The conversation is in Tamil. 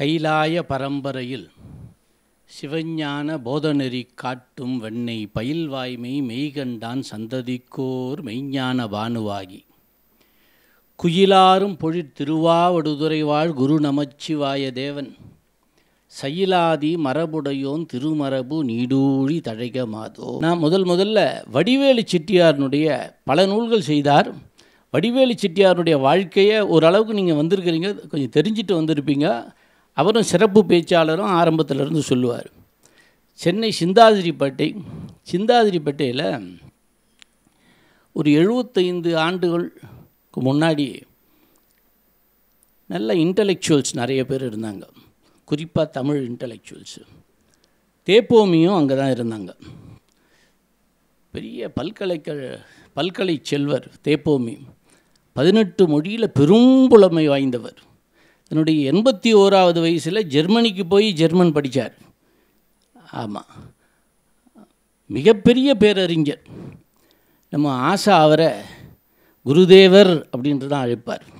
கைலாய பரம்பரையில் சிவஞான போதநெறி காட்டும் வெண்ணெய் பயில் வாய்மை மெய்கண்டான் சந்ததிக்கோர் மெய்ஞான பானுவாகி குயிலாரும் பொழிற் திருவாவடுதுறைவாழ் குரு நமச்சிவாய தேவன் சயிலாதி மரபுடையோன் திருமரபு நீடூழி தழைக மாதோ நான் முதல் முதல்ல வடிவேலு செட்டியாரனுடைய பல நூல்கள் செய்தார் வடிவேலு செட்டியாருடைய வாழ்க்கையை ஓரளவுக்கு நீங்கள் வந்திருக்கிறீங்க கொஞ்சம் தெரிஞ்சுட்டு வந்திருப்பீங்க அவரும் சிறப்பு பேச்சாளரும் ஆரம்பத்திலிருந்து சொல்லுவார் சென்னை சிந்தாதிரிப்பேட்டை சிந்தாதிரிப்பேட்டையில் ஒரு எழுபத்தைந்து ஆண்டுகளுக்கு முன்னாடி நல்ல இன்டலெக்சுவல்ஸ் நிறைய பேர் இருந்தாங்க குறிப்பாக தமிழ் இன்டலெக்சுவல்ஸு தேப்போமியும் அங்கே தான் இருந்தாங்க பெரிய பல்கலைக்க பல்கலை செல்வர் தேப்போமி பதினெட்டு மொழியில் பெரும் புலமை வாய்ந்தவர் தன்னுடைய எண்பத்தி ஓராவது வயசில் ஜெர்மனிக்கு போய் ஜெர்மன் படித்தார் ஆமாம் மிகப்பெரிய பேரறிஞர் நம்ம ஆசா அவரை குருதேவர் அப்படின்ட்டு தான் அழைப்பார்